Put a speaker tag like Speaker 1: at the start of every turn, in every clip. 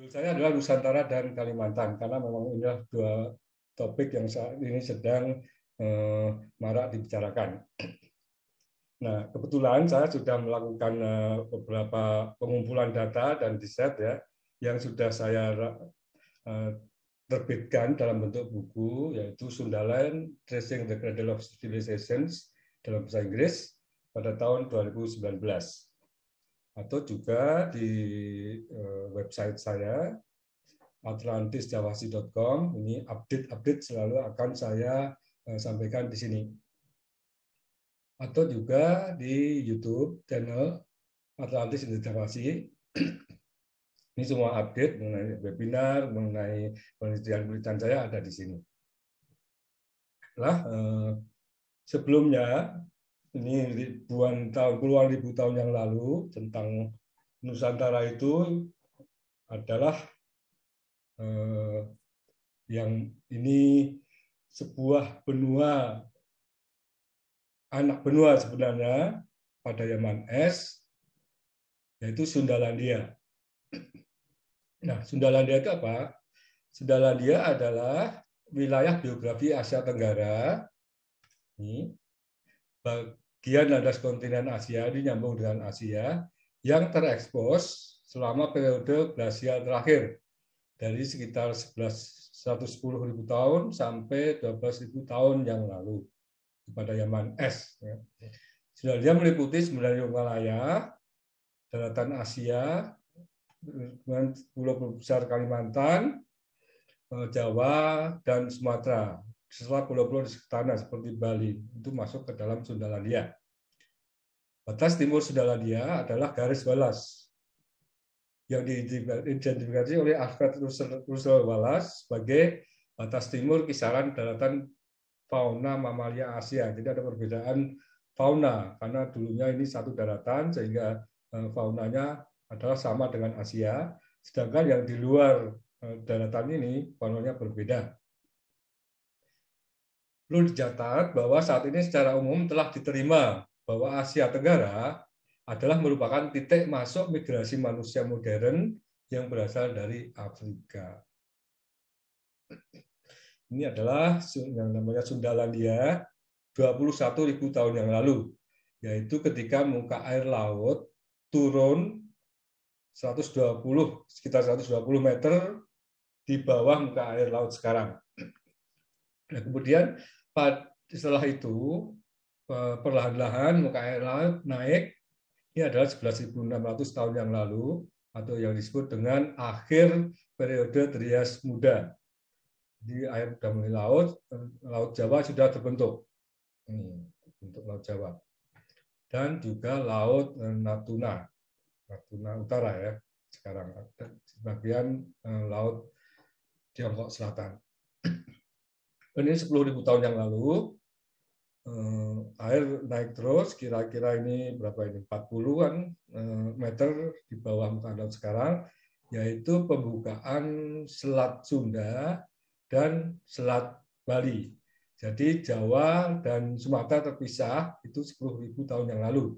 Speaker 1: Judul saya adalah
Speaker 2: Nusantara dan Kalimantan karena memang ini adalah dua topik yang saat ini sedang eh, marak dibicarakan. Nah, kebetulan saya sudah melakukan eh, beberapa pengumpulan data dan riset ya yang sudah saya eh, terbitkan dalam bentuk buku yaitu Sundaland Tracing the Cradle of Civilizations dalam bahasa Inggris pada tahun 2019 atau juga di eh, website saya atlantisjawasi.com ini update-update selalu akan saya eh, sampaikan di sini. Atau juga di YouTube channel Atlantis Jawasi. Ini semua update mengenai webinar, mengenai penelitian-penelitian saya ada di sini. Lah, eh, sebelumnya ini ribuan tahun puluhan ribu tahun yang lalu tentang Nusantara itu adalah eh, yang ini sebuah benua anak benua sebenarnya pada zaman es yaitu Sundalandia. Nah, Sundalandia itu apa? Sundalandia adalah wilayah biografi Asia Tenggara. Ini bagian landas kontinen Asia ini nyambung dengan Asia yang terekspos selama periode glasial terakhir dari sekitar 11 110 ribu tahun sampai 12 ribu tahun yang lalu kepada Yaman es. Ya. dia meliputi Semenanjung Malaya, daratan Asia, pulau besar Kalimantan, eh, Jawa dan Sumatera. Setelah pulau-pulau di tanah seperti Bali itu masuk ke dalam Sundalandia. Batas timur Sundalandia adalah garis balas yang diidentifikasi oleh Alfred Russel Wallace sebagai batas timur kisaran daratan fauna mamalia Asia. Jadi ada perbedaan fauna karena dulunya ini satu daratan sehingga eh, faunanya adalah sama dengan Asia, sedangkan yang di luar eh, daratan ini faunanya berbeda perlu dicatat bahwa saat ini secara umum telah diterima bahwa Asia Tenggara adalah merupakan titik masuk migrasi manusia modern yang berasal dari Afrika. Ini adalah yang namanya Sundalandia 21.000 tahun yang lalu, yaitu ketika muka air laut turun 120 sekitar 120 meter di bawah muka air laut sekarang. Nah, kemudian setelah itu perlahan-lahan muka air laut naik ini adalah 11.600 tahun yang lalu atau yang disebut dengan akhir periode Trias Muda. di air sudah mulai laut, laut Jawa sudah terbentuk. untuk laut Jawa. Dan juga laut e, Natuna. Natuna Utara ya sekarang sebagian e, laut Tiongkok Selatan dan ini ribu tahun yang lalu eh, air naik terus kira-kira ini berapa ini 40-an eh, meter di bawah muka laut sekarang yaitu pembukaan Selat Sunda dan Selat Bali. Jadi Jawa dan Sumatera terpisah itu 10.000 tahun yang lalu.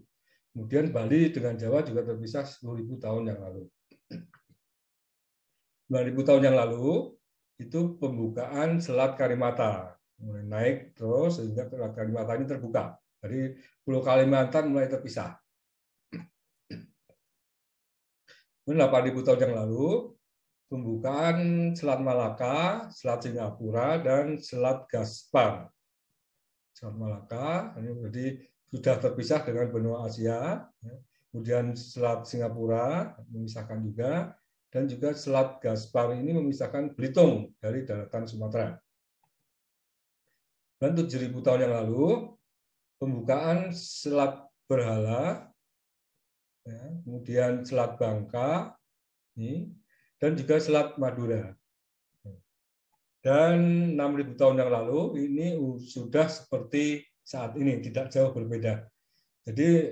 Speaker 2: Kemudian Bali dengan Jawa juga terpisah 10.000 tahun yang lalu. 2000 tahun yang lalu itu pembukaan Selat Karimata. Mulai naik terus sehingga Selat Karimata ini terbuka. Jadi Pulau Kalimantan mulai terpisah. Kemudian 8.000 tahun yang lalu, pembukaan Selat Malaka, Selat Singapura, dan Selat Gaspar. Selat Malaka, ini jadi sudah terpisah dengan benua Asia. Kemudian Selat Singapura, memisahkan juga dan juga Selat Gaspar ini memisahkan Belitung dari daratan Sumatera. Dan 7.000 tahun yang lalu, pembukaan Selat Berhala, ya, kemudian Selat Bangka, ini, dan juga Selat Madura. Dan 6.000 tahun yang lalu, ini sudah seperti saat ini, tidak jauh berbeda. Jadi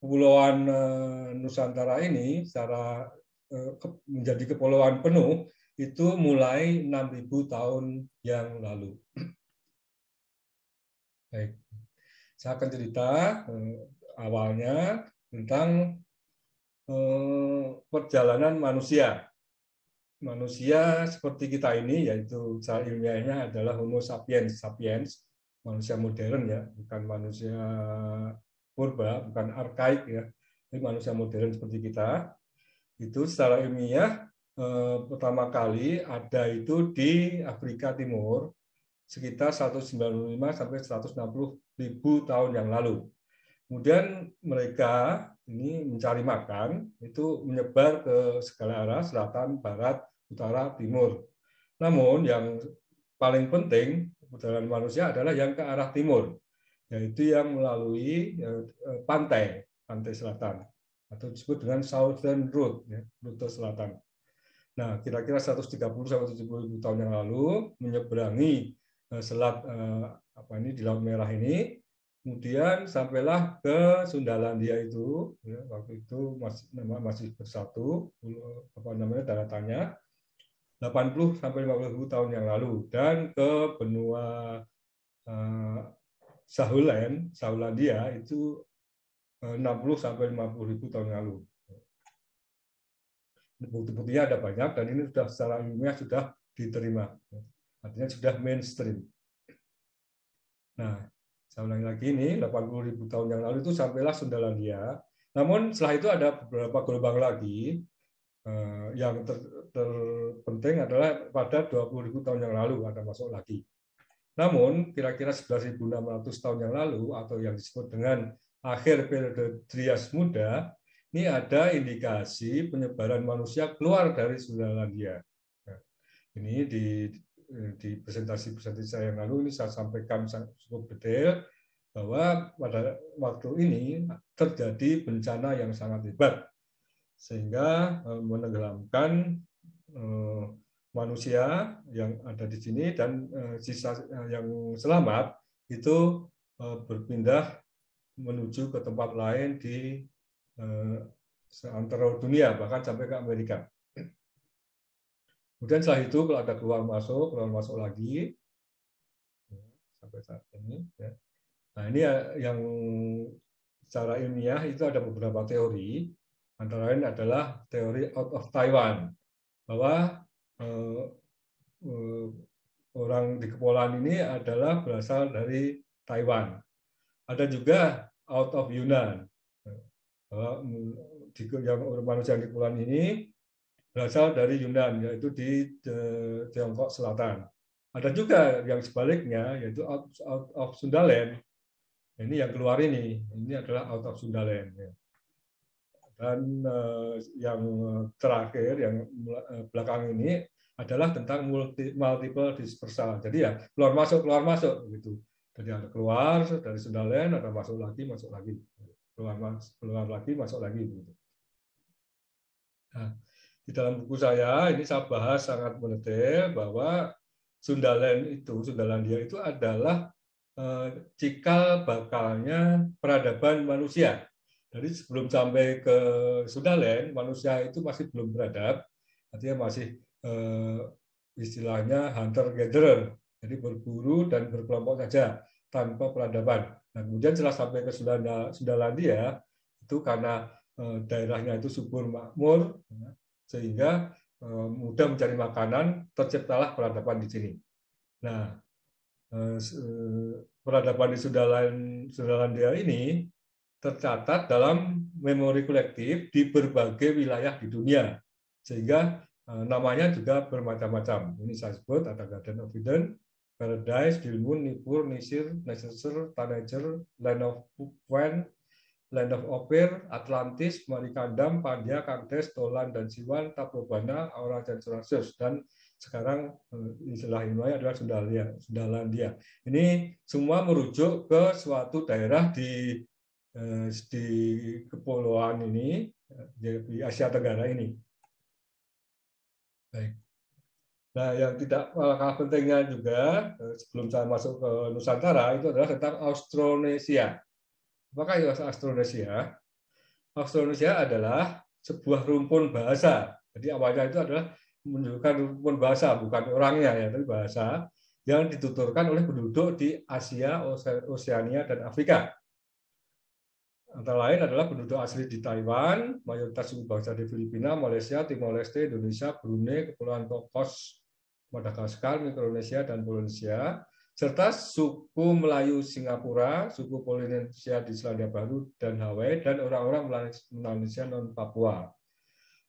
Speaker 2: Kepulauan eh, Nusantara ini secara Eh, menjadi kepulauan penuh itu mulai 6.000 tahun yang lalu.
Speaker 1: Baik,
Speaker 2: saya akan cerita eh, awalnya tentang eh, perjalanan manusia. Manusia seperti kita ini, yaitu secara ilmiahnya adalah Homo sapiens, sapiens manusia modern ya, bukan manusia purba, bukan arkaik ya, tapi manusia modern seperti kita itu secara ilmiah eh, pertama kali ada itu di Afrika Timur sekitar 195 sampai 160 ribu tahun yang lalu. Kemudian mereka ini mencari makan itu menyebar ke segala arah selatan, barat, utara, timur. Namun yang paling penting perjalanan manusia adalah yang ke arah timur, yaitu yang melalui eh, pantai, pantai selatan atau disebut dengan Southern Road, ya, rute selatan. Nah, kira-kira 130 sampai 70 ribu tahun yang lalu menyeberangi eh, selat eh, apa ini di Laut Merah ini, kemudian sampailah ke Sundalandia itu, ya, waktu itu masih masih bersatu apa namanya daratannya 80 sampai 50 ribu tahun yang lalu dan ke benua eh, Sahulen, Sahulandia itu 60 eh, sampai 50 ribu tahun lalu. Bukti-buktinya ada banyak dan ini sudah secara ilmiah sudah diterima. Artinya sudah mainstream. Nah, saya ulangi lagi ini 80 ribu tahun yang lalu itu sampailah Sundalandia. Namun setelah itu ada beberapa gelombang lagi eh, yang ter, terpenting adalah pada 20 ribu tahun yang lalu ada masuk lagi. Namun kira-kira 11.600 tahun yang lalu atau yang disebut dengan akhir periode Trias muda, ini ada indikasi penyebaran manusia keluar dari Groenlandia. ini di di presentasi-presentasi saya yang lalu ini saya sampaikan cukup detail bahwa pada waktu ini terjadi bencana yang sangat hebat sehingga eh, menenggelamkan eh, manusia yang ada di sini dan eh, sisa yang selamat itu berpindah menuju ke tempat lain di eh, antara seantero dunia, bahkan sampai ke Amerika. Kemudian setelah itu kalau ada keluar masuk, keluar masuk lagi sampai saat ini. Ya. Nah ini ya, yang secara ilmiah itu ada beberapa teori, antara lain adalah teori out of Taiwan bahwa eh, eh orang di kepulauan ini adalah berasal dari Taiwan. Ada juga out of Yunan. Yang manusia kekulan ini berasal dari Yunan, yaitu di eh, Tiongkok Selatan. Ada juga yang sebaliknya, yaitu out, of Sundaland. Ini yang keluar ini, ini adalah out of Sundaland. Ya. Dan eh, yang terakhir, yang eh, belakang ini adalah tentang multiple dispersal. Jadi ya keluar masuk keluar masuk gitu ada keluar dari Sundaland ada masuk lagi, masuk lagi. Keluar, keluar lagi, masuk lagi. Gitu. Nah, di dalam buku saya, ini saya bahas sangat mendetail bahwa Sundalen itu, Sundalandia itu adalah eh, cikal bakalnya peradaban manusia. Jadi sebelum sampai ke Sundalen, manusia itu masih belum beradab, artinya masih eh, istilahnya hunter gatherer jadi berburu dan berkelompok saja tanpa peradaban. Nah, kemudian setelah sampai ke Sudalandia, itu karena eh, daerahnya itu subur makmur, ya, sehingga eh, mudah mencari makanan, terciptalah peradaban di sini. Nah, eh, peradaban di Sundalandia ini tercatat dalam memori kolektif di berbagai wilayah di dunia. Sehingga namanya juga bermacam-macam. Ini saya sebut ada Garden of Eden, Paradise, Dilmun, Nipur, Nisir, Nesesir, Tanager, Land of Quen, Land of Opir, Atlantis, Marikandam, Pandya, Kandes, Tolan, dan Siwan, Taprobana, Aura, dan Surasus. Dan sekarang eh, istilah ini adalah Sundalia, Sundalandia. Ini semua merujuk ke suatu daerah di eh, di kepulauan ini, eh, di Asia Tenggara ini. Baik. Nah, yang tidak eh, kalah pentingnya juga eh, sebelum saya masuk ke Nusantara itu adalah tentang Austronesia. Apakah itu Austronesia? Austronesia adalah sebuah rumpun bahasa. Jadi awalnya itu adalah menunjukkan rumpun bahasa, bukan orangnya ya, tapi bahasa yang dituturkan oleh penduduk di Asia, Oseania, dan Afrika. Antara lain adalah penduduk asli di Taiwan, mayoritas suku bangsa di Filipina, Malaysia, Timor Leste, Indonesia, Brunei, Kepulauan Tokos, Madagaskar, Mikronesia, dan Polinesia, serta suku Melayu Singapura, suku Polinesia di Selandia Baru dan Hawaii, dan orang-orang Melanesia non-Papua.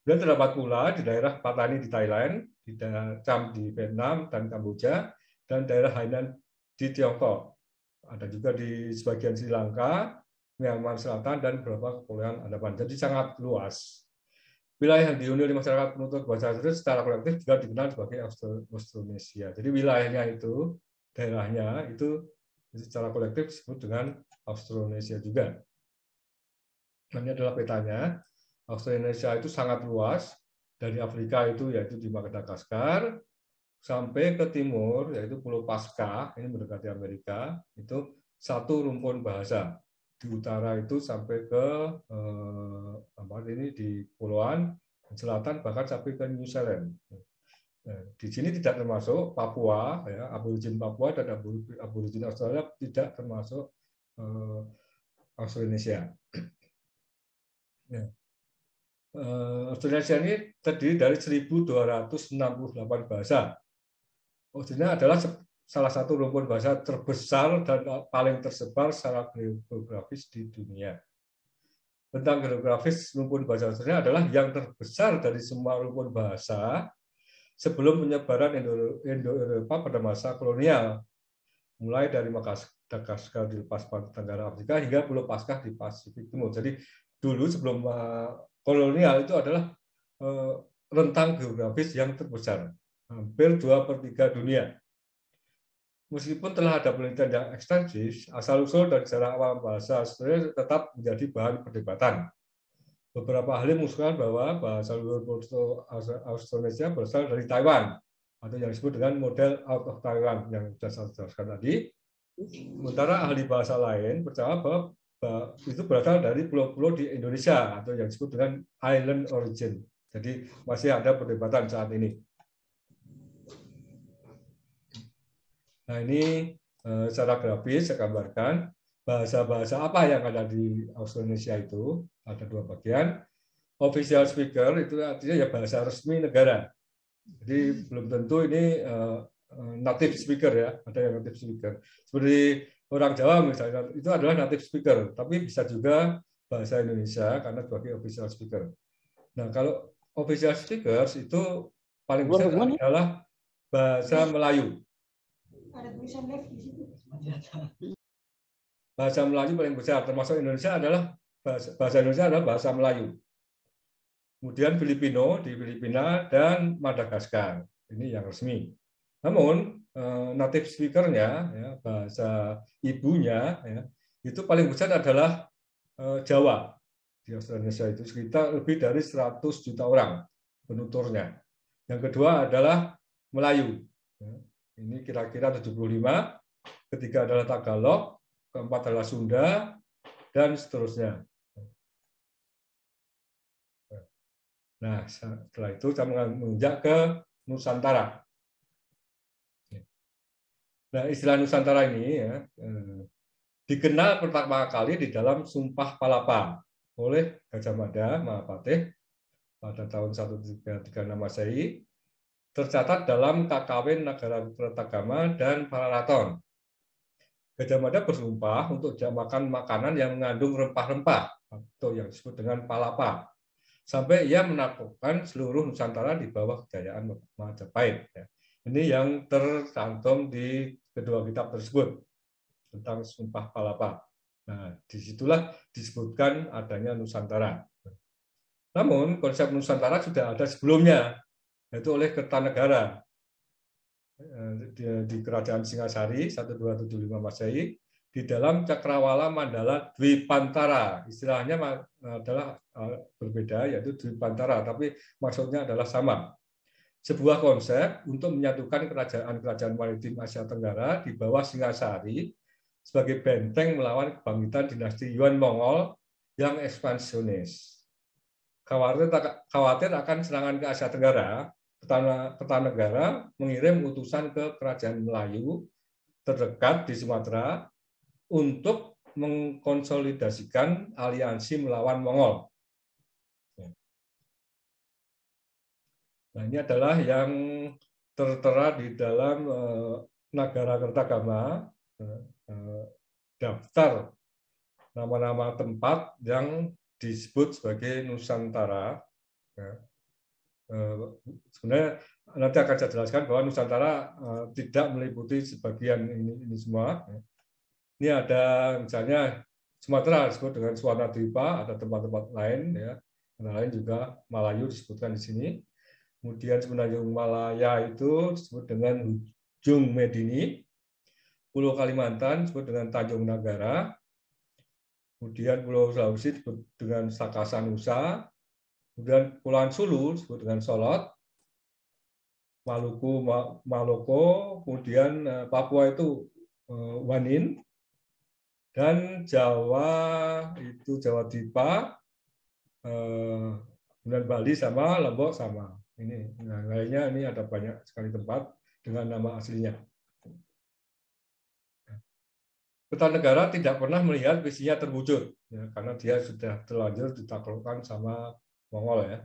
Speaker 2: Dan terdapat pula di daerah Patani di Thailand, di daerah Cham di Vietnam dan Kamboja, dan daerah Hainan di Tiongkok. Ada juga di sebagian Sri Lanka, Myanmar Selatan, dan beberapa kepulauan Andaman. Jadi sangat luas. Wilayah yang dihuni di masyarakat penutur bahasa Inggris secara kolektif juga dikenal sebagai Austronesia. Jadi wilayahnya itu, daerahnya itu secara kolektif disebut dengan Austronesia juga. ini adalah petanya. Austronesia itu sangat luas, dari Afrika itu yaitu di Madagaskar, sampai ke timur yaitu Pulau Pasca, ini mendekati Amerika, itu satu rumpun bahasa di utara itu sampai ke eh, apa ini di pulauan selatan bahkan sampai ke New Zealand. Nah, di sini tidak termasuk Papua, ya, aborigin Papua dan aborigin Australia tidak termasuk eh, Australia. Nah, Eh, Australia ini terdiri dari 1.268 bahasa. Australia adalah salah satu rumpun bahasa terbesar dan paling tersebar secara geografis di dunia. Tentang geografis rumpun bahasa sebenarnya adalah yang terbesar dari semua rumpun bahasa sebelum penyebaran Indo-Eropa pada masa kolonial, mulai dari Madagaskar di lepas pantai Tenggara Afrika hingga Pulau Paskah di Pasifik Timur. Jadi dulu sebelum uh, kolonial itu adalah uh, rentang geografis yang terbesar, hampir dua per tiga dunia meskipun telah ada penelitian yang ekstensif, asal-usul dan sejarah awal bahasa sebenarnya tetap menjadi bahan perdebatan. Beberapa ahli mengusulkan bahwa bahasa luhur Austronesia berasal dari Taiwan atau yang disebut dengan model out of Taiwan yang sudah saya jelaskan tadi. Sementara ahli bahasa lain percaya bahwa itu berasal dari pulau-pulau di Indonesia atau yang disebut dengan island origin. Jadi masih ada perdebatan saat ini. Nah ini eh, secara grafis saya gambarkan bahasa-bahasa apa yang ada di Austronesia itu. Ada dua bagian. Official speaker itu artinya ya bahasa resmi negara. Jadi belum tentu ini eh, eh, native speaker ya, ada yang native speaker. Seperti orang Jawa misalnya itu adalah native speaker, tapi bisa juga bahasa Indonesia karena sebagai official speaker. Nah, kalau official speakers itu paling besar adalah bahasa Melayu. Bahasa Melayu paling besar, termasuk Indonesia adalah bahasa, bahasa Indonesia adalah bahasa Melayu. Kemudian Filipino di Filipina dan Madagaskar. Ini yang resmi. Namun eh, native speakernya, ya, bahasa ibunya, ya, itu paling besar adalah eh, Jawa di Australia itu sekitar lebih dari 100 juta orang penuturnya. Yang kedua adalah Melayu, ya. Ini kira-kira 75, ketiga adalah Tagalog, keempat adalah Sunda, dan seterusnya. Nah, setelah itu saya menginjak ke Nusantara. Nah, istilah Nusantara ini ya, eh, dikenal pertama kali di dalam Sumpah Palapa oleh Gajah Mada Mahapatih pada tahun 1336 Masehi tercatat dalam KKW Negara Pertagama dan Pararaton. Gajah Mada bersumpah untuk tidak makan makanan yang mengandung rempah-rempah atau yang disebut dengan palapa sampai ia menaklukkan seluruh Nusantara di bawah kejayaan Majapahit. Ya. Ini yang tercantum di kedua kitab tersebut tentang sumpah palapa. Nah, disitulah disebutkan adanya Nusantara. Namun konsep Nusantara sudah ada sebelumnya yaitu oleh Kertanegara eh, di Kerajaan Singasari 1275 Masehi di dalam cakrawala mandala dwipantara Istilahnya adalah eh, berbeda yaitu dwipantara tapi maksudnya adalah sama. Sebuah konsep untuk menyatukan kerajaan-kerajaan maritim Asia Tenggara di bawah Singasari sebagai benteng melawan kebangkitan dinasti Yuan Mongol yang ekspansionis. Khawatir, khawatir akan serangan ke Asia Tenggara, negara mengirim utusan ke Kerajaan Melayu terdekat di Sumatera untuk mengkonsolidasikan aliansi melawan Mongol. Nah, ini adalah yang tertera di dalam eh, Nagara Kertagama eh, eh, daftar nama-nama tempat yang disebut sebagai Nusantara. Ya. Eh, sebenarnya nanti akan saya jelaskan bahwa Nusantara eh, tidak meliputi sebagian ini, ini semua. Ya. Ini ada misalnya Sumatera disebut dengan Suwana Dwipa, ada tempat-tempat lain ya, lain juga Malayu disebutkan di sini. Kemudian Semenanjung Malaya itu disebut dengan Jung Medini, Pulau Kalimantan disebut dengan Tanjung Nagara, kemudian Pulau Sulawesi disebut dengan Sakasan Nusa, Kemudian Kepulauan Sulu disebut dengan Solot, Maluku, Maloko, kemudian eh, Papua itu eh, Wanin, dan Jawa itu Jawa Dipa, eh, kemudian Bali sama Lombok sama. Ini nah, lainnya ini ada banyak sekali tempat dengan nama aslinya. negara tidak pernah melihat visinya terwujud, ya, karena dia sudah terlanjur ditaklukkan sama Mongol ya.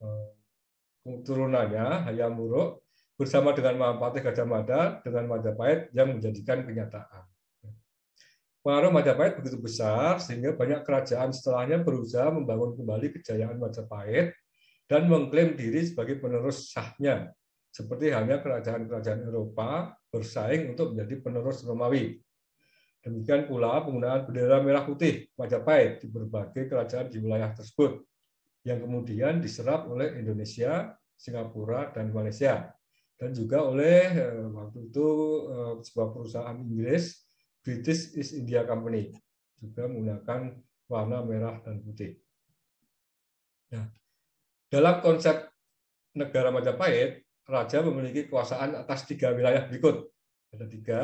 Speaker 1: Eh,
Speaker 2: turunannya buruk bersama dengan Mahapati Gajah Mada dengan Majapahit yang menjadikan kenyataan. Pengaruh Majapahit begitu besar sehingga banyak kerajaan setelahnya berusaha membangun kembali kejayaan Majapahit dan mengklaim diri sebagai penerus sahnya, seperti hanya kerajaan-kerajaan Eropa bersaing untuk menjadi penerus Romawi. Demikian pula penggunaan bendera merah putih Majapahit di berbagai kerajaan di wilayah tersebut yang kemudian diserap oleh Indonesia, Singapura, dan Malaysia. Dan juga oleh eh, waktu itu eh, sebuah perusahaan Inggris, British East India Company, juga menggunakan warna merah dan putih. Nah, dalam konsep negara Majapahit, raja memiliki kekuasaan atas tiga wilayah berikut. Ada tiga.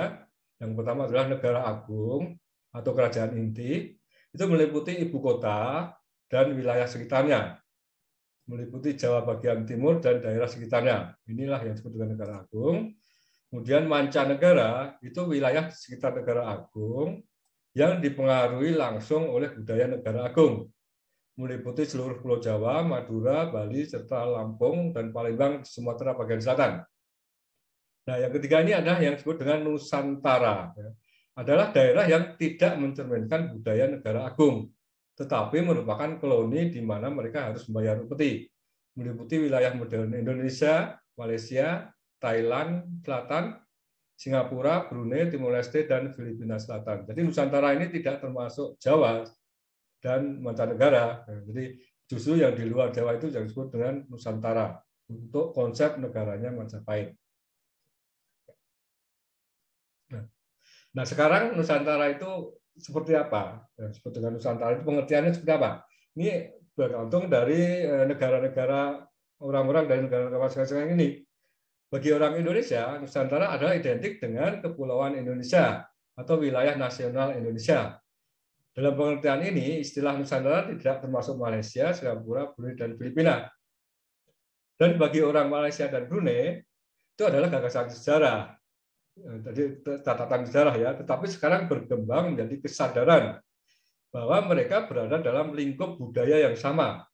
Speaker 2: Yang pertama adalah negara agung atau kerajaan inti. Itu meliputi ibu kota, dan wilayah sekitarnya, meliputi Jawa bagian timur dan daerah sekitarnya. Inilah yang disebut dengan negara agung. Kemudian mancanegara itu wilayah sekitar negara agung yang dipengaruhi langsung oleh budaya negara agung, meliputi seluruh Pulau Jawa, Madura, Bali, serta Lampung dan Palembang, Sumatera bagian selatan. Nah, yang ketiga ini adalah yang disebut dengan Nusantara. Ya. Adalah daerah yang tidak mencerminkan budaya negara agung, tetapi merupakan koloni di mana mereka harus membayar upeti, meliputi wilayah modern Indonesia, Malaysia, Thailand Selatan, Singapura, Brunei, Timur Leste, dan Filipina Selatan. Jadi Nusantara ini tidak termasuk Jawa dan mancanegara. Jadi justru yang di luar Jawa itu yang disebut dengan Nusantara untuk konsep negaranya Majapahit. Nah, nah sekarang Nusantara itu seperti apa? Seperti dengan Nusantara itu pengertiannya seperti apa? Ini bergantung dari eh, negara-negara orang-orang dari negara-negara masing-masing ini. Bagi orang Indonesia, Nusantara adalah identik dengan Kepulauan Indonesia atau wilayah nasional Indonesia. Dalam pengertian ini, istilah Nusantara tidak termasuk Malaysia, Singapura, Brunei, dan Filipina. Dan bagi orang Malaysia dan Brunei, itu adalah gagasan sejarah Eh, jadi catatan sejarah ya, tetapi sekarang berkembang menjadi kesadaran bahwa mereka berada dalam lingkup budaya yang sama,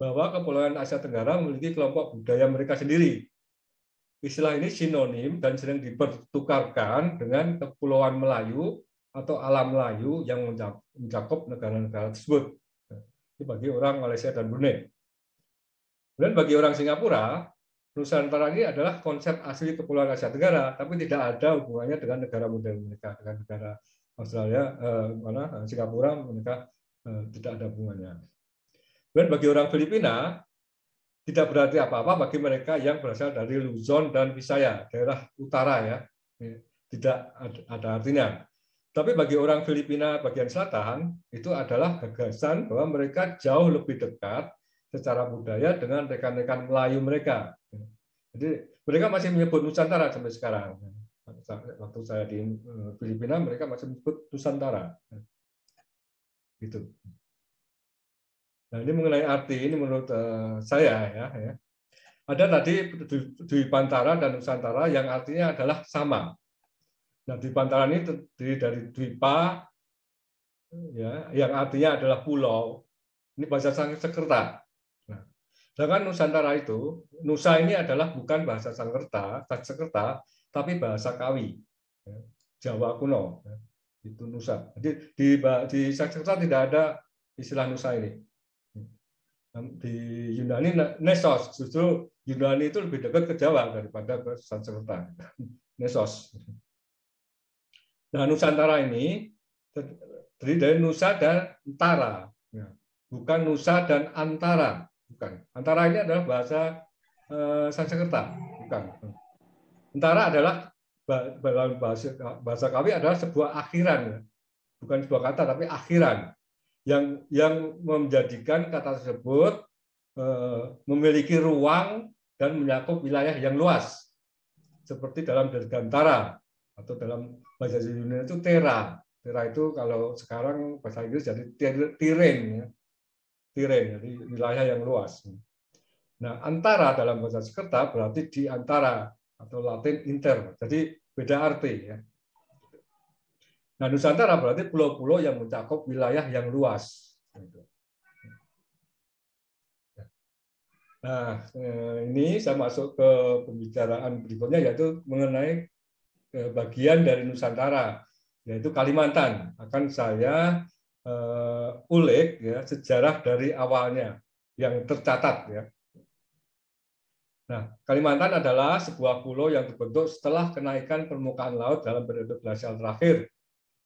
Speaker 2: bahwa Kepulauan Asia Tenggara memiliki kelompok budaya mereka sendiri. Istilah ini sinonim dan sering dipertukarkan dengan Kepulauan Melayu atau alam Melayu yang mencakup negara-negara tersebut. Nah, ini bagi orang Malaysia dan Brunei. dan bagi orang Singapura, Nusantara ini adalah konsep asli Kepulauan Asia Tenggara, tapi tidak ada hubungannya dengan negara modern mereka, dengan negara Australia, eh, mana eh, Singapura mereka eh, tidak ada hubungannya. Dan bagi orang Filipina tidak berarti apa-apa bagi mereka yang berasal dari Luzon dan Visaya, daerah utara ya, tidak ada artinya. Tapi bagi orang Filipina bagian selatan itu adalah gagasan bahwa mereka jauh lebih dekat secara budaya dengan rekan-rekan Melayu mereka, jadi mereka masih menyebut Nusantara sampai sekarang. Waktu saya di eh, Filipina mereka masih menyebut Nusantara. Gitu. Nah, ini mengenai arti ini menurut eh, saya ya, ya. Ada tadi Dwi Pantara dan Nusantara yang artinya adalah sama. Nah, Dwi Pantara ini terdiri dari Dwipa ya, yang artinya adalah pulau. Ini bahasa Sanskerta. Sedangkan Nusantara itu, Nusa ini adalah bukan bahasa Sangkerta, Sangkerta, tapi bahasa Kawi, ya, Jawa kuno, ya, itu Nusa. Jadi di, di Sangkerta tidak ada istilah Nusa ini. Ya, di Yunani Nesos, justru Yunani itu lebih dekat ke Jawa daripada ke Sangkerta, Nesos. Nah, Nusantara ini terdiri dari Nusa dan Antara, bukan Nusa dan Antara bukan. Antara ini adalah bahasa e, Sanskerta, bukan. Antara adalah bahasa bahasa kami adalah sebuah akhiran, bukan sebuah kata tapi akhiran yang yang menjadikan kata tersebut e, memiliki ruang dan menyakup wilayah yang luas seperti dalam dergantara atau dalam bahasa Yunani itu tera. Tera itu kalau sekarang bahasa Inggris jadi tiren ya tiren, jadi wilayah yang luas. Nah, antara dalam bahasa Sekerta berarti di antara atau Latin inter, jadi beda arti. Ya. Nah, Nusantara berarti pulau-pulau yang mencakup wilayah yang luas. Nah, eh, ini saya masuk ke pembicaraan berikutnya yaitu mengenai eh, bagian dari Nusantara, yaitu Kalimantan. Akan saya uh, ulik ya, sejarah dari awalnya yang tercatat ya. Nah, Kalimantan adalah sebuah pulau yang terbentuk setelah kenaikan permukaan laut dalam periode glasial terakhir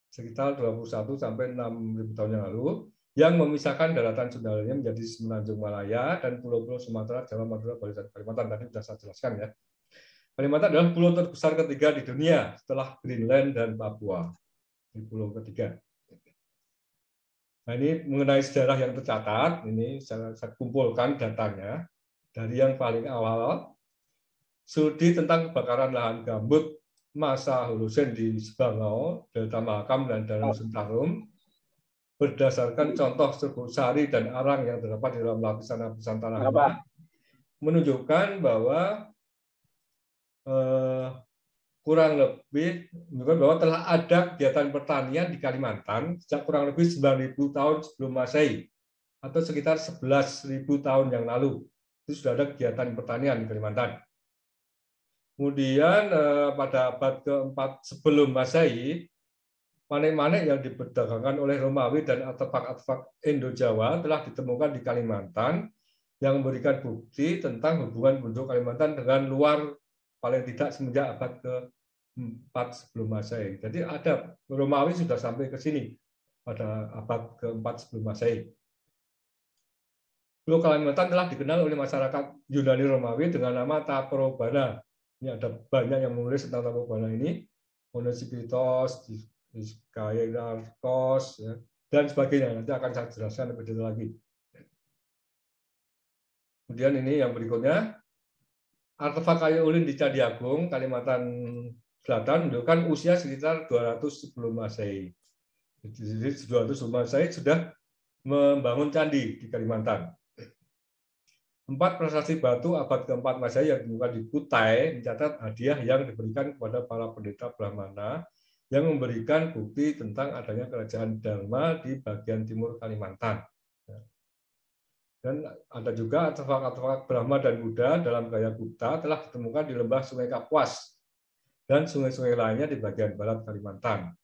Speaker 2: sekitar 21 sampai 6000 tahun yang lalu yang memisahkan daratan Sundalanya menjadi Semenanjung Malaya dan pulau-pulau Sumatera, Jawa, Madura, Bali, dan Kalimantan. Tadi sudah saya jelaskan ya. Kalimantan adalah pulau terbesar ketiga di dunia setelah Greenland dan Papua. Di pulau ketiga. Nah, ini mengenai sejarah yang tercatat, ini saya, saya kumpulkan datanya dari yang paling awal. Studi tentang kebakaran lahan gambut masa Hurusen di Sebangau, Delta Mahakam, dan Danau Sentarum berdasarkan contoh serbuk sari dan arang yang terdapat di dalam lapisan lapisan tanah menunjukkan bahwa eh, kurang lebih menunjukkan bahwa telah ada kegiatan pertanian di Kalimantan sejak kurang lebih 9.000 tahun sebelum Masehi atau sekitar 11.000 tahun yang lalu. Itu sudah ada kegiatan pertanian di Kalimantan. Kemudian eh, pada abad keempat sebelum Masehi, manik-manik yang diperdagangkan oleh Romawi dan artefak-artefak Indo-Jawa telah ditemukan di Kalimantan yang memberikan bukti tentang hubungan penduduk Kalimantan dengan luar paling tidak semenjak abad ke 4 sebelum Masehi. Jadi ada Romawi sudah sampai ke sini pada abad ke-4 sebelum Masehi. Pulau Kalimantan telah dikenal oleh masyarakat Yunani Romawi dengan nama Taprobana. Ini ada banyak yang menulis tentang Taprobana ini, Onesipitos, Kainarkos, ya, dan sebagainya. Nanti akan saya jelaskan lebih detail lagi. Kemudian ini yang berikutnya, artefak kayu ulin di Candi Agung, Kalimantan Selatan menunjukkan usia sekitar 200 sebelum Masehi. Jadi 200 sebelum Masehi sudah membangun candi di Kalimantan. Empat prasasti batu abad keempat Masehi yang ditemukan di Kutai mencatat hadiah yang diberikan kepada para pendeta Brahmana yang memberikan bukti tentang adanya kerajaan Dharma di bagian timur Kalimantan. Dan ada juga artefak-artefak Brahma dan Buddha dalam gaya Gupta telah ditemukan di lembah Sungai Kapuas dan sungai-sungai lainnya di bagian barat Kalimantan.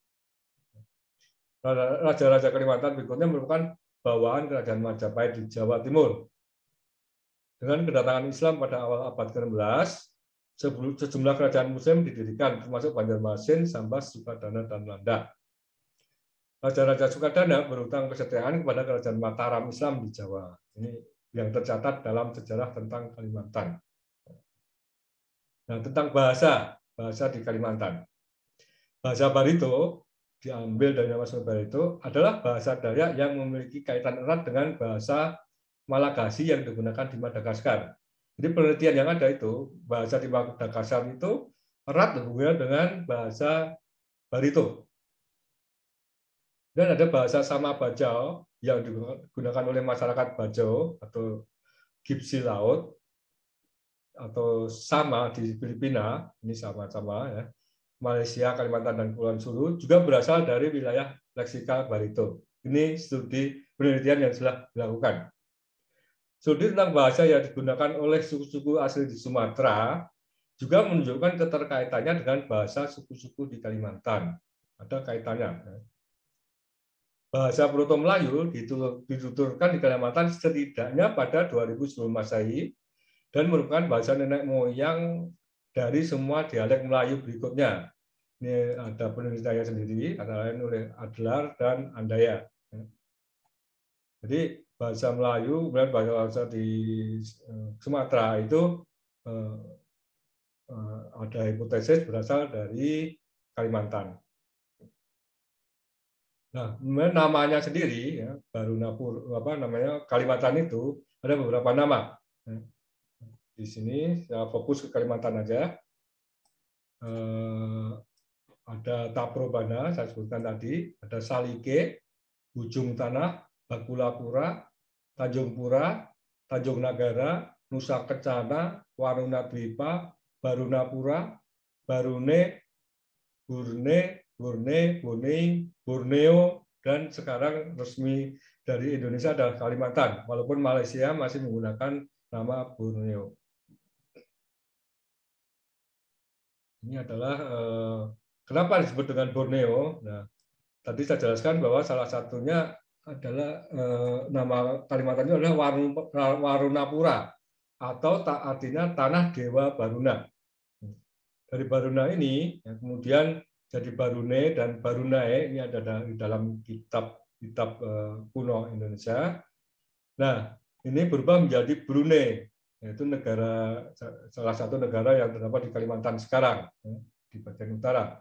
Speaker 2: Raja-raja Kalimantan berikutnya merupakan bawaan Kerajaan Majapahit di Jawa Timur. Dengan kedatangan Islam pada awal abad ke-16, sejumlah kerajaan muslim didirikan, termasuk Banjarmasin, Sambas, Sukadana, dan Landa. Raja-raja Sukadana berhutang kesetiaan kepada Kerajaan Mataram Islam di Jawa. Ini yang tercatat dalam sejarah tentang Kalimantan. Nah, tentang bahasa, bahasa di Kalimantan. Bahasa Barito diambil dari nama sumber Barito adalah bahasa Dayak yang memiliki kaitan erat dengan bahasa Malagasi yang digunakan di Madagaskar. Jadi penelitian yang ada itu bahasa di Madagaskar itu erat hubungannya dengan bahasa Barito. Dan ada bahasa sama Bajau yang digunakan oleh masyarakat Bajau atau Gipsi Laut atau sama di Filipina, ini sama-sama ya, Malaysia, Kalimantan, dan Kepulauan Sulu juga berasal dari wilayah leksika Barito. Ini studi penelitian yang sudah dilakukan. Studi tentang bahasa yang digunakan oleh suku-suku asli di Sumatera juga menunjukkan keterkaitannya dengan bahasa suku-suku di Kalimantan. Ada kaitannya. Ya. Bahasa Proto Melayu dituturkan di Kalimantan setidaknya pada 2000 Masehi dan merupakan bahasa nenek moyang dari semua dialek Melayu berikutnya. Ini ada penulis daya sendiri, antara lain oleh Adlar dan Andaya. Jadi bahasa Melayu, kemudian bahasa-bahasa di eh, Sumatera itu eh, eh, ada hipotesis berasal dari Kalimantan. Nah, namanya sendiri ya, baru Napur, apa namanya Kalimantan itu ada beberapa nama di sini saya fokus ke Kalimantan aja. Eh, ada Taprobana, saya sebutkan tadi, ada Salike, Ujung Tanah, Bakula Pura, Tanjung Pura, Tanjung Nagara, Nusa Kecana, Waruna Baruna Barunapura, Barune, Burne, Burne, Bone, Borneo, dan sekarang resmi dari Indonesia adalah Kalimantan, walaupun Malaysia masih menggunakan nama Borneo. ini adalah eh, kenapa disebut dengan Borneo. Nah, tadi saya jelaskan bahwa salah satunya adalah eh, nama Kalimantan adalah Warunapura atau tak artinya tanah dewa Baruna. Dari Baruna ini ya, kemudian jadi Barune dan Barunae ini ada di dalam kitab kitab eh, kuno Indonesia. Nah, ini berubah menjadi Brunei yaitu nah, negara salah satu negara yang terdapat di Kalimantan sekarang ya, di bagian utara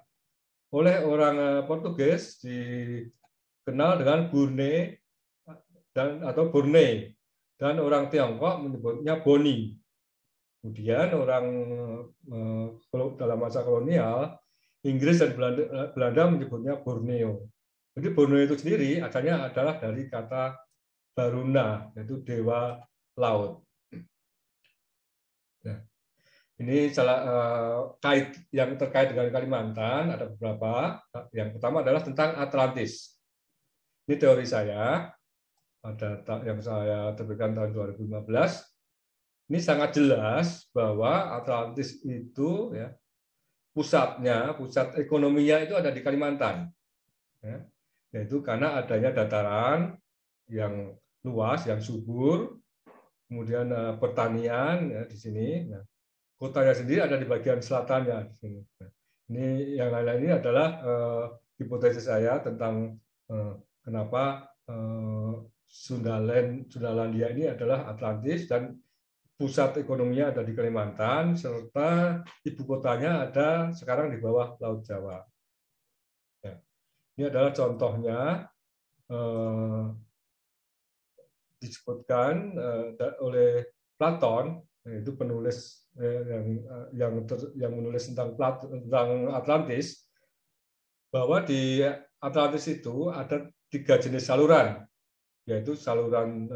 Speaker 2: oleh orang eh, Portugis dikenal dengan Brunei dan atau Brunei dan orang Tiongkok menyebutnya Boni. Kemudian orang eh, dalam masa kolonial Inggris dan Belanda, Belanda menyebutnya Borneo. Jadi Borneo itu sendiri asalnya adalah dari kata Baruna yaitu dewa laut Ya. Ini salah uh, kait yang terkait dengan Kalimantan ada beberapa. Yang pertama adalah tentang Atlantis. Ini teori saya ada yang saya terbitkan tahun 2015. Ini sangat jelas bahwa Atlantis itu ya pusatnya, pusat ekonominya itu ada di Kalimantan. Ya, yaitu karena adanya dataran yang luas, yang subur, kemudian uh, pertanian ya, di sini. Nah, kotanya sendiri ada di bagian selatannya di sini. Nah, ini yang lain-lain ini adalah uh, hipotesis saya tentang uh, kenapa uh, Sundaland Sundalandia ini adalah Atlantis dan pusat ekonominya ada di Kalimantan serta ibu kotanya ada sekarang di bawah Laut Jawa. Ya. Ini adalah contohnya Uh, disebutkan eh, oleh Platon yaitu eh, penulis eh, yang yang ter, yang menulis tentang tentang Atlantis bahwa di Atlantis itu ada tiga jenis saluran yaitu saluran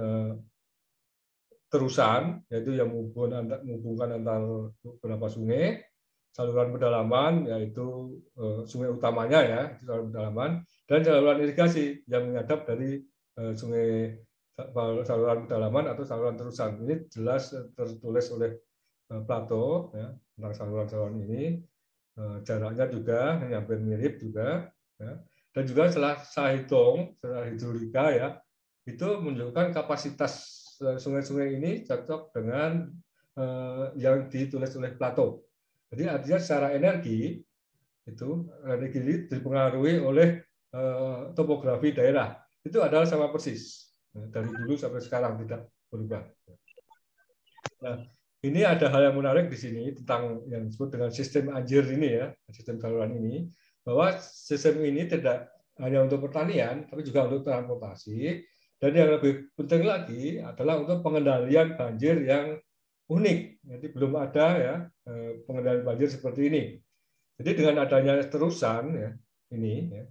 Speaker 2: terusan yaitu yang menghubungkan antar, beberapa sungai saluran pedalaman yaitu sungai utamanya ya saluran pedalaman dan saluran irigasi yang menghadap dari sungai saluran kedalaman atau saluran terusan ini jelas tertulis oleh eh, Plato ya, tentang saluran-saluran ini eh, jaraknya juga hampir mirip juga ya. dan juga setelah saya hitung setelah hidrolika ya itu menunjukkan kapasitas eh, sungai-sungai ini cocok dengan yang ditulis oleh Plato. Jadi artinya secara energi itu energi dipengaruhi oleh topografi daerah. Itu adalah sama persis. Nah, dari dulu sampai sekarang tidak berubah. Nah, ini ada hal yang menarik di sini tentang yang disebut dengan sistem anjir ini ya, sistem saluran ini, bahwa sistem ini tidak hanya untuk pertanian, tapi juga untuk transportasi. Dan yang lebih penting lagi adalah untuk pengendalian banjir yang unik. Jadi belum ada ya eh, pengendalian banjir seperti ini. Jadi dengan adanya terusan ya ini, ya,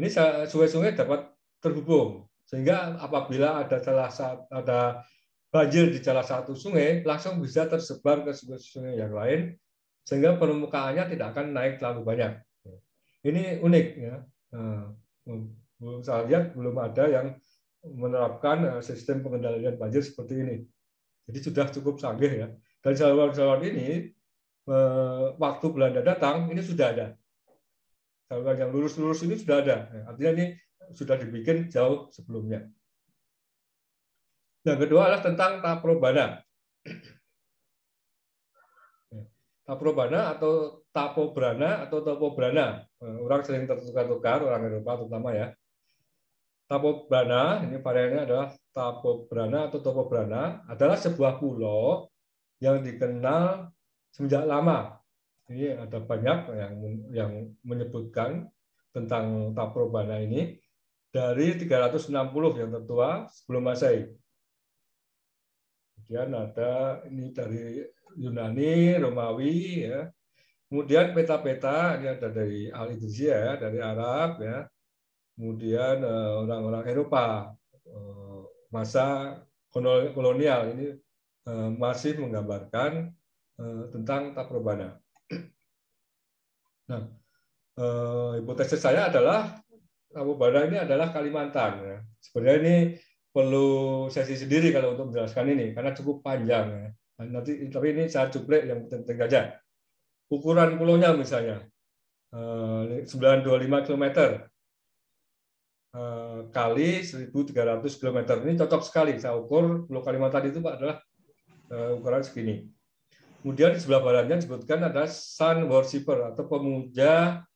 Speaker 2: ini sungai-sungai dapat terhubung sehingga apabila ada salah ada banjir di salah satu sungai, langsung bisa tersebar ke sungai-sungai yang lain, sehingga permukaannya tidak akan naik terlalu banyak. Ini unik ya. Nah, belum saya lihat belum ada yang menerapkan eh, sistem pengendalian banjir seperti ini. Jadi sudah cukup canggih ya. Dan saluran-saluran ini eh, waktu Belanda datang ini sudah ada saluran yang lurus-lurus ini sudah ada. Artinya ini sudah dibikin jauh sebelumnya. Yang kedua adalah tentang taprobana. Taprobana atau tapobrana atau topobrana. Eh, orang sering tertukar-tukar, orang Eropa terutama ya. Tapobrana, ini variannya adalah tapobrana atau topobrana, adalah sebuah pulau yang dikenal semenjak lama. Ini ada banyak yang yang menyebutkan tentang Taprobana ini dari 360 yang tertua sebelum Masehi. Kemudian ada ini dari Yunani, Romawi, ya. Kemudian peta-peta ini ada dari Al ya, dari Arab, ya. Kemudian eh, orang-orang Eropa eh, masa kolonial ini eh, masih menggambarkan tentang taprobana. Nah, hipotesis saya adalah Labu Badang ini adalah Kalimantan. Ya. Sebenarnya ini perlu sesi sendiri kalau untuk menjelaskan ini karena cukup panjang. Ya. Nanti tapi ini saya cuplik yang penting saja. Ukuran pulaunya misalnya 925 eh, km eh, kali 1.300 km ini cocok sekali. Saya ukur Pulau Kalimantan itu Pak adalah eh, ukuran segini. Kemudian di sebelah baratnya disebutkan ada sun worshipper atau pemuja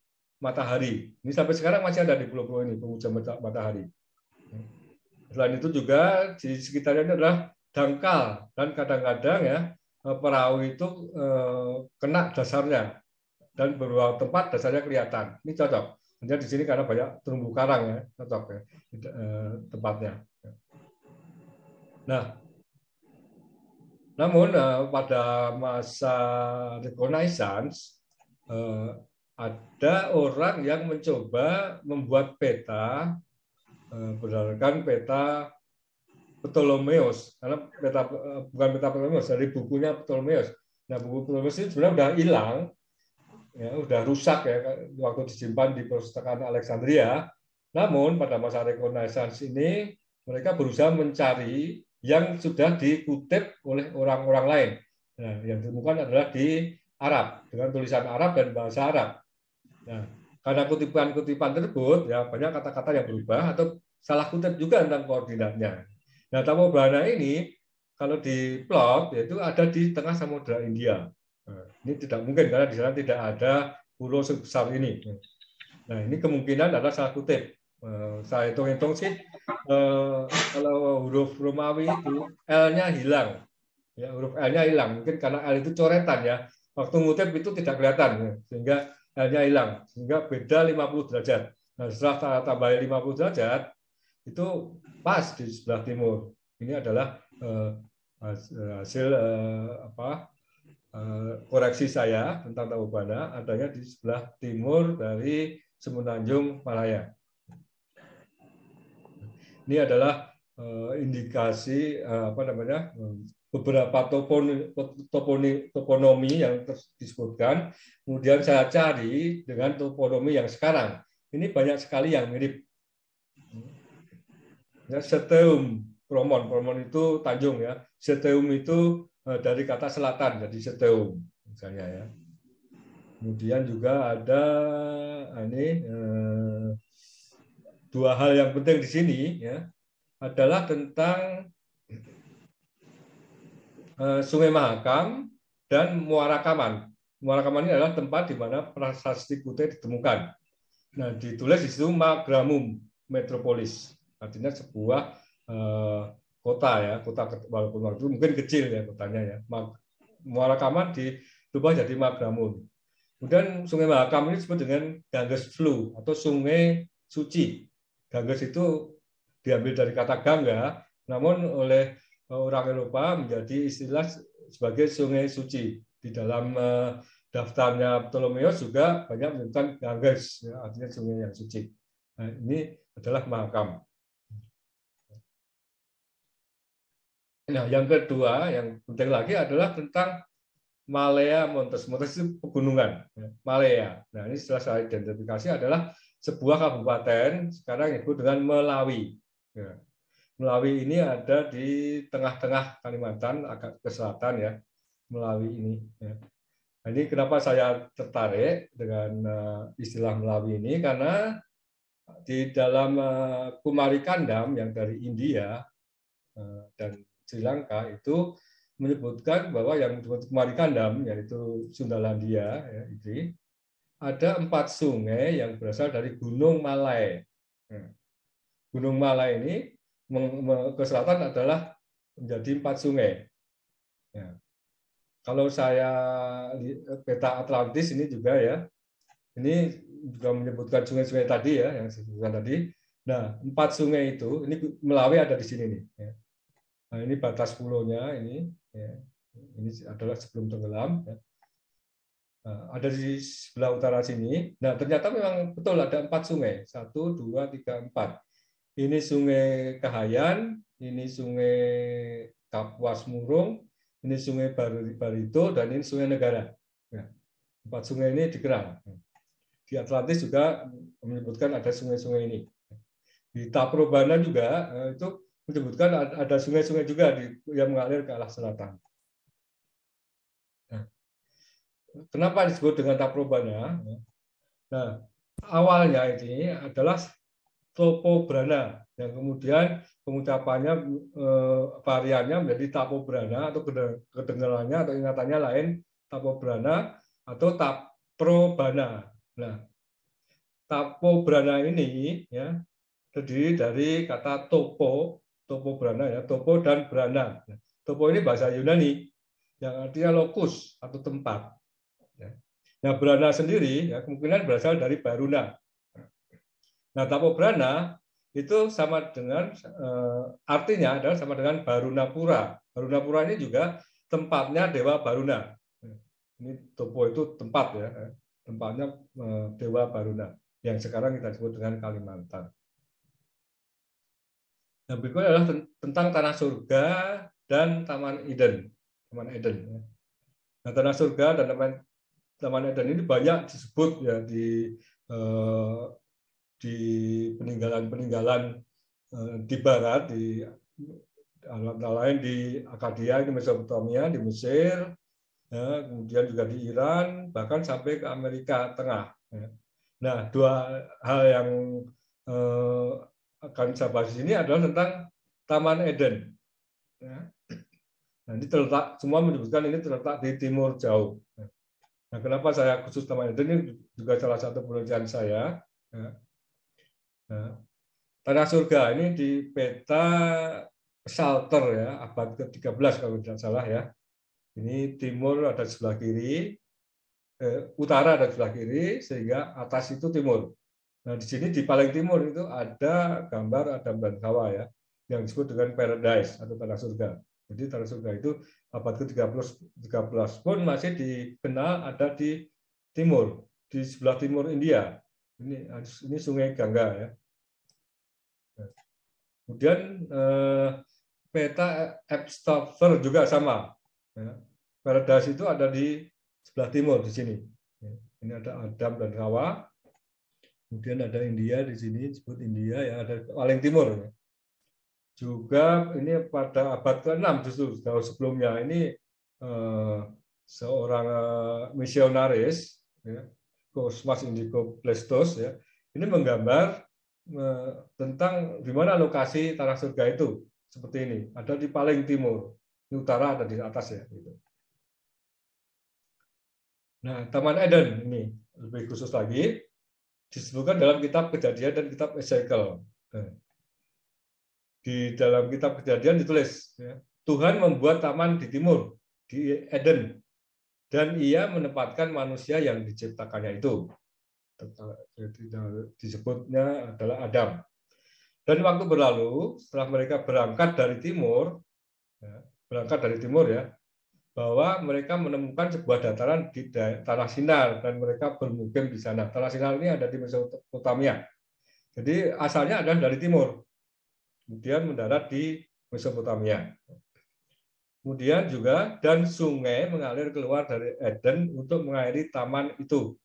Speaker 2: matahari. Ini sampai sekarang masih ada di pulau-pulau ini penghujam matahari. Selain itu juga di sekitarnya ini adalah dangkal dan kadang-kadang ya eh, perahu itu eh, kena dasarnya dan beberapa tempat dasarnya kelihatan. Ini cocok. Hanya di sini karena banyak terumbu karang ya cocok ya eh, tempatnya. Nah, namun pada masa Renaissance ada orang yang mencoba membuat peta eh, berdasarkan peta Ptolomeus karena peta eh, bukan peta Ptolomeus dari bukunya Ptolomeus. Nah buku Ptolomeus ini sebenarnya sudah hilang, ya udah rusak ya waktu disimpan di perpustakaan Alexandria. Namun pada masa Renaissance ini mereka berusaha mencari yang sudah dikutip oleh orang-orang lain. Nah, yang ditemukan adalah di Arab dengan tulisan Arab dan bahasa Arab. Nah, karena kutipan-kutipan tersebut, ya banyak kata-kata yang berubah atau salah kutip juga tentang koordinatnya. Nah, Tamo Brahana ini kalau di plot yaitu ada di tengah samudra India. Nah, ini tidak mungkin karena di sana tidak ada pulau sebesar ini. Nah, ini kemungkinan adalah salah kutip. Eh, saya hitung-hitung sih eh, kalau huruf Romawi itu L-nya hilang. Ya, huruf L-nya hilang mungkin karena L itu coretan ya. Waktu ngutip itu tidak kelihatan ya. sehingga hanya hilang sehingga beda 50 derajat. Nah, setelah tambah 50 derajat itu pas di sebelah timur. Ini adalah eh, eh, hasil eh, apa koreksi saya tentang pada adanya di sebelah timur dari Semenanjung Malaya. Ini adalah indikasi apa namanya beberapa toponi, toponomi yang disebutkan, kemudian saya cari dengan toponomi yang sekarang. Ini banyak sekali yang mirip. Ya, seteum, promon, promon itu Tanjung ya. Seteum itu eh, dari kata selatan, jadi seteum misalnya ya. Kemudian juga ada ah, ini eh, dua hal yang penting di sini ya adalah tentang Eh, Sungai Mahakam dan Muara Kaman. Muara Kaman ini adalah tempat di mana prasasti Kutai ditemukan. Nah, ditulis di situ Magramum Metropolis, artinya sebuah eh, kota ya, kota walaupun waktu mungkin kecil ya kotanya ya. Mag, Muara Kaman dirubah jadi Magramum. Kemudian Sungai Mahakam ini disebut dengan Ganges Flu atau Sungai Suci. Ganges itu diambil dari kata Gangga, namun oleh orang Eropa menjadi istilah sebagai sungai suci di dalam eh, daftarnya Ptolemeus juga banyak menyebutkan Ganges ya, artinya sungai yang suci. Nah, ini adalah makam. Nah, yang kedua yang penting lagi adalah tentang Malaya Montes. Montes itu pegunungan. Ya, Malaya. Nah, ini setelah saya identifikasi adalah sebuah kabupaten sekarang ibu dengan Melawi. Ya. Melawi ini ada di tengah-tengah Kalimantan, agak ke selatan ya, Melawi ini. Ya. Nah, ini kenapa saya tertarik dengan eh, istilah Melawi ini, karena di dalam eh, Kumari Kandam yang dari India eh, dan Sri Lanka itu menyebutkan bahwa yang Kumari Kandam, yaitu Sundalandia, ya, itu, ada empat sungai yang berasal dari Gunung Malai. Nah, Gunung Malai ini ke selatan adalah menjadi empat sungai. Ya. Kalau saya di peta Atlantis ini juga ya, ini juga menyebutkan sungai-sungai tadi ya yang disebutkan tadi. Nah, empat sungai itu, ini Melawi ada di sini nih. Ya. Nah, ini batas pulohnya ini. Ya. Ini adalah sebelum tenggelam. Ya. Nah, ada di sebelah utara sini. Nah, ternyata memang betul ada empat sungai. Satu, dua, tiga, empat ini sungai Kahayan, ini sungai Kapuas Murung, ini sungai Barito, dan ini sungai Negara. Ya, empat sungai ini dikenal. Di Atlantis juga menyebutkan ada sungai-sungai ini. Di Taprobana juga eh, itu menyebutkan ada sungai-sungai juga yang mengalir ke arah selatan. Nah, kenapa disebut dengan Taprobana? Nah, awalnya ini adalah Topo brana, yang kemudian pengucapannya eh, variannya menjadi tapo brana atau kedengarannya atau ingatannya lain tapo brana atau brana. Nah, tapo brana ini ya terdiri dari kata topo, topo brana ya, topo dan brana. Nah, topo ini bahasa Yunani yang artinya lokus atau tempat. Ya. Nah, brana sendiri ya kemungkinan berasal dari baruna Nah, Brana itu sama dengan eh, artinya adalah sama dengan Barunapura. Barunapura ini juga tempatnya Dewa Baruna. Ini Topo itu tempat ya, eh, tempatnya eh, Dewa Baruna yang sekarang kita sebut dengan Kalimantan. Yang berikutnya adalah tentang tanah surga dan Taman Eden. Taman Eden. Ya. Nah, tanah surga dan Taman Taman Eden ini banyak disebut ya di di peninggalan-peninggalan eh, di barat di alam lain di Akadia di Mesopotamia di Mesir ya, kemudian juga di Iran bahkan sampai ke Amerika Tengah ya. nah dua hal yang eh, akan saya bahas ini adalah tentang Taman Eden ya. nah, ini terletak semua menyebutkan ini terletak di timur jauh ya. nah kenapa saya khusus Taman Eden ini juga salah satu penelitian saya ya tanah surga ini di peta salter ya, abad ke-13 kalau tidak salah ya. Ini timur ada di sebelah kiri, eh, utara ada di sebelah kiri, sehingga atas itu timur. Nah, di sini di paling timur itu ada gambar Adam dan Hawa ya, yang disebut dengan paradise atau tanah surga. Jadi tanah surga itu abad ke-13 13 pun masih dikenal ada di timur, di sebelah timur India. Ini eh, ini Sungai Gangga ya. Nah, kemudian eh, peta Epstoffer juga sama. Ya. Paradise itu ada di sebelah timur di sini. Ya. Ini ada Adam dan Hawa. Kemudian ada India di sini disebut India ya ada paling timur. Ya. Juga ini pada abad ke-6 justru tahun sebelumnya ini eh, seorang eh, misionaris ya, Indigo Plestos ya. Ini menggambar tentang di mana lokasi tanah surga itu seperti ini ada di paling timur di utara ada di atas ya gitu. nah taman Eden ini lebih khusus lagi disebutkan dalam kitab kejadian dan kitab Ezekiel nah, di dalam kitab kejadian ditulis ya, Tuhan membuat taman di timur di Eden dan ia menempatkan manusia yang diciptakannya itu. Disebutnya adalah Adam. Dan waktu berlalu, setelah mereka berangkat dari timur, ya, berangkat dari timur ya, bahwa mereka menemukan sebuah dataran di tanah sinar dan mereka bermukim di sana. Tanah sinar ini ada di Mesopotamia. Jadi asalnya adalah dari timur, kemudian mendarat di Mesopotamia. Kemudian juga dan sungai mengalir keluar dari Eden untuk mengairi taman itu.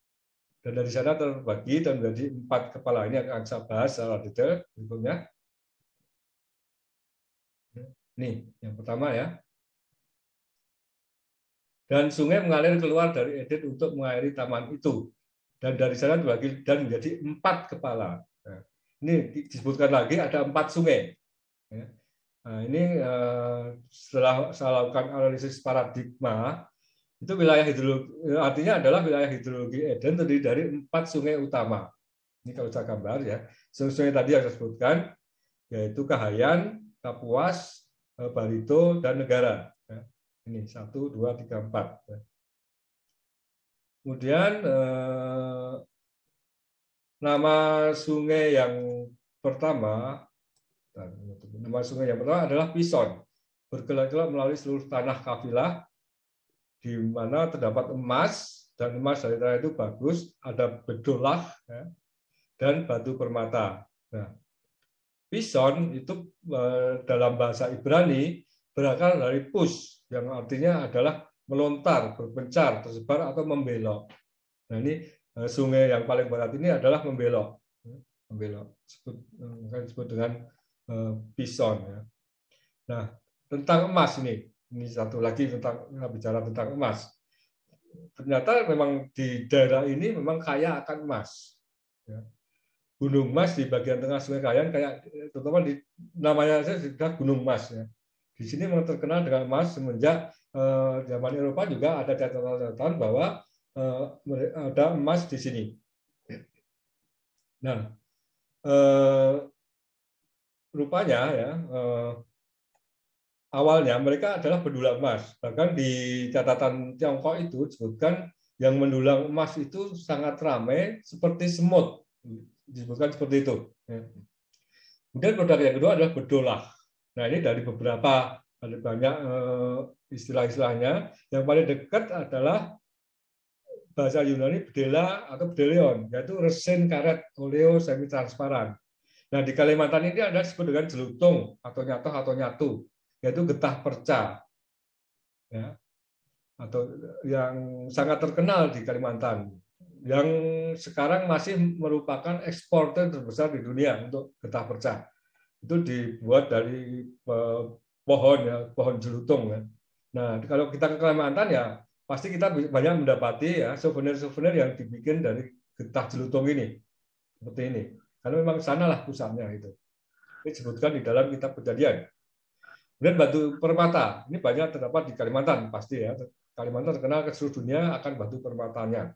Speaker 2: Dan dari sana terbagi dan menjadi empat kepala ini akan saya bahas secara detail berikutnya. Nih, yang pertama ya. Dan sungai mengalir keluar dari Eden untuk mengairi taman itu. Dan dari sana terbagi dan menjadi empat kepala. Nah, ini disebutkan lagi ada empat sungai. Ya. Nah, ini eh, setelah saya lakukan analisis paradigma, itu wilayah hidrologi artinya adalah wilayah hidrologi Eden terdiri dari empat sungai utama. Ini kalau saya gambar ya, sungai-sungai tadi yang saya sebutkan yaitu Kahayan, Kapuas, eh, Barito, dan Negara. Ya, ini satu, dua, tiga, empat. Ya. Kemudian eh, nama sungai yang pertama Nama sungai yang pertama adalah Pison, bergelak-gelak melalui seluruh tanah kafilah, di mana terdapat emas, dan emas dari tanah itu bagus, ada bedolah, ya, dan batu permata. Nah, Pison itu eh, dalam bahasa Ibrani berasal dari pus, yang artinya adalah melontar, berpencar, tersebar, atau membelok. Nah, ini eh, sungai yang paling berat ini adalah membelok. Membelok, disebut eh, dengan Eh, bison. Ya. Nah, tentang emas ini, ini satu lagi tentang eh, bicara tentang emas. Ternyata memang di daerah ini memang kaya akan emas. Ya. Gunung emas di bagian tengah Sungai Kayan kayak eh, terutama di namanya saya sudah Gunung emas ya. Di sini memang terkenal dengan emas semenjak eh, zaman Eropa juga ada catatan-catatan bahwa eh, ada emas di sini. Nah, eh, rupanya ya eh, awalnya mereka adalah pendulang emas. Bahkan di catatan Tiongkok itu disebutkan yang mendulang emas itu sangat ramai seperti semut. Disebutkan seperti itu. Ya. Kemudian produk yang kedua adalah bedolah. Nah ini dari beberapa, ada banyak eh, istilah-istilahnya. Yang paling dekat adalah bahasa Yunani bedela atau bedelion, yaitu resin karet oleo semi transparan. Nah, di Kalimantan ini ada disebut dengan jelutung atau nyatoh atau nyatu, yaitu getah perca. Ya. Atau eh, yang sangat terkenal di Kalimantan yang sekarang masih merupakan eksporter terbesar di dunia untuk getah perca. Itu dibuat dari eh, pohon ya, pohon jelutung ya. Nah, kalau kita ke Kalimantan ya pasti kita banyak mendapati ya souvenir-souvenir yang dibikin dari getah jelutung ini. Seperti ini. Karena memang sanalah pusatnya itu. Ini disebutkan di dalam kitab kejadian. Kemudian batu permata, ini banyak terdapat di Kalimantan pasti ya. Kalimantan terkenal ke seluruh dunia akan batu permatanya.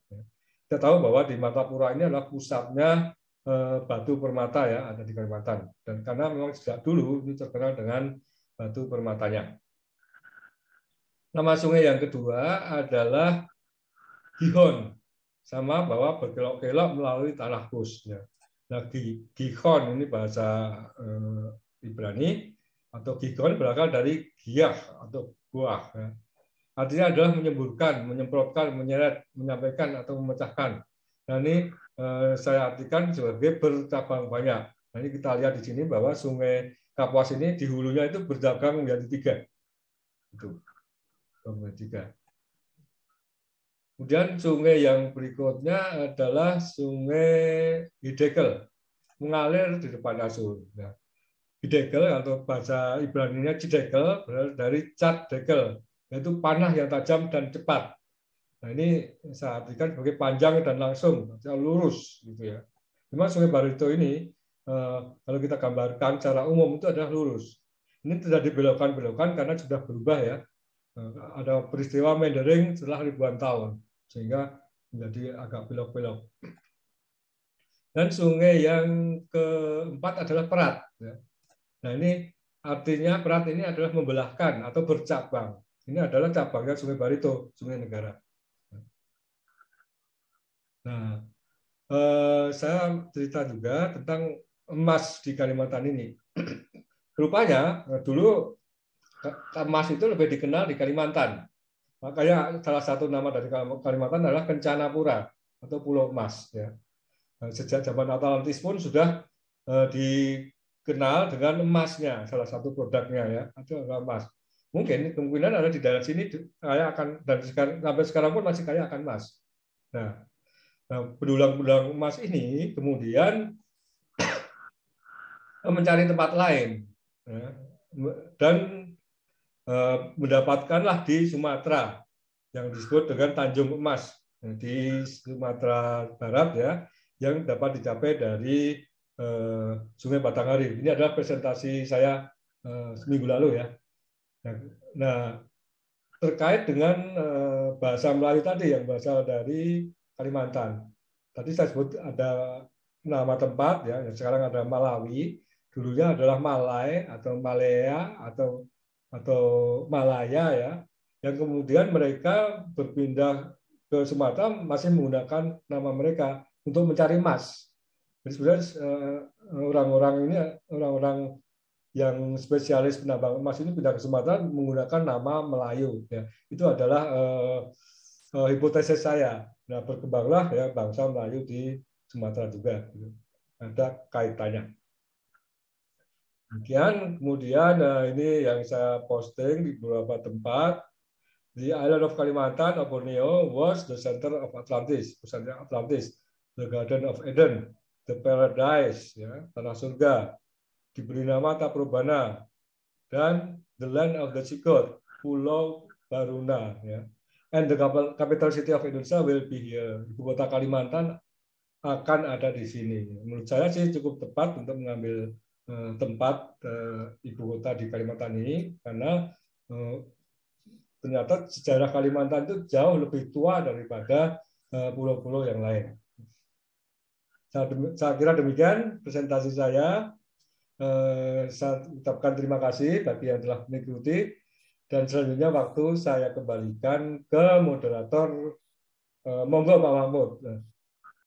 Speaker 2: Kita tahu bahwa di Martapura ini adalah pusatnya eh, batu permata ya ada di Kalimantan dan karena memang sejak dulu ini terkenal dengan batu permatanya. Nama sungai yang kedua adalah Gihon sama bahwa berkelok-kelok melalui tanah kus. Ya. Nah, Gihon ini bahasa eh, Ibrani atau Gihon berasal dari Giah atau Guah. Ya. Artinya adalah menyemburkan, menyemprotkan, menyeret, menyampaikan atau memecahkan. Nah, ini eh, saya artikan sebagai bercabang banyak. Nah, ini kita lihat di sini bahwa sungai Kapuas ini di hulunya itu berdagang menjadi tiga. Itu. Menjadi tiga. Kemudian sungai yang berikutnya adalah sungai Hidekel, mengalir di depan Asur. Ya. Hidekel atau bahasa Ibrani-nya Cidekel, dari cat dekel, yaitu panah yang tajam dan cepat. Nah ini saya artikan sebagai panjang dan langsung, lurus gitu ya. Memang sungai Barito ini eh, kalau kita gambarkan secara umum itu adalah lurus. Ini tidak dibelokkan-belokkan karena sudah berubah ya. Eh, ada peristiwa mendering setelah ribuan tahun sehingga menjadi agak belok-belok. Dan sungai yang keempat adalah Perat. Ya. Nah ini artinya Perat ini adalah membelahkan atau bercabang. Ini adalah cabangnya Sungai Barito, Sungai Negara. Nah, eh, saya cerita juga tentang emas di Kalimantan ini. Rupanya eh, dulu emas itu lebih dikenal di Kalimantan. Makanya salah satu nama dari Kalimantan adalah Kencana Pura atau Pulau Emas. Ya. Nah, sejak zaman Atlantis pun sudah eh, dikenal dengan emasnya, salah satu produknya ya, itu adalah emas. Mungkin kemungkinan ada di daerah sini kayak akan dan sekarang, sampai sekarang pun masih kaya akan emas. Nah, nah pedulang emas ini kemudian mencari tempat lain ya, dan Eh, mendapatkanlah di Sumatera yang disebut dengan Tanjung Emas di Sumatera Barat ya yang dapat dicapai dari eh, Sungai Batanghari Ini adalah presentasi saya eh, seminggu lalu ya. Nah, nah terkait dengan bahasa Melayu tadi yang berasal dari Kalimantan. Tadi saya sebut ada nama tempat ya, sekarang ada Malawi, dulunya adalah Malai atau Malaya atau atau Malaya ya, yang kemudian mereka berpindah ke Sumatera masih menggunakan nama mereka untuk mencari emas. Jadi sebenarnya eh, eh, orang-orang ini orang-orang yang spesialis penambang emas ini pindah ke Sumatera menggunakan nama Melayu. Ya. Itu adalah uh, uh, hipotesis saya. Nah berkembanglah ya bangsa Melayu di Sumatera juga. Gitu. Ada kaitannya. Demikian kemudian nah ini yang saya posting di beberapa tempat di Island of Kalimantan of Borneo was the center of Atlantis, pusat Atlantis, the Garden of Eden, the Paradise, ya, tanah surga, diberi nama Taprobana, dan the Land of the Sigurd, Pulau Baruna, ya. And the capital city of Indonesia will be here. Ibu kota Kalimantan akan ada di sini. Menurut saya sih cukup tepat untuk mengambil Eh, tempat eh, ibu kota di Kalimantan ini karena eh, ternyata sejarah Kalimantan itu jauh lebih tua daripada pulau-pulau yang lain. Saya kira demikian presentasi saya. Saya ucapkan terima kasih bagi yang telah mengikuti dan selanjutnya waktu saya kembalikan ke moderator. Monggo Pak Mahmud.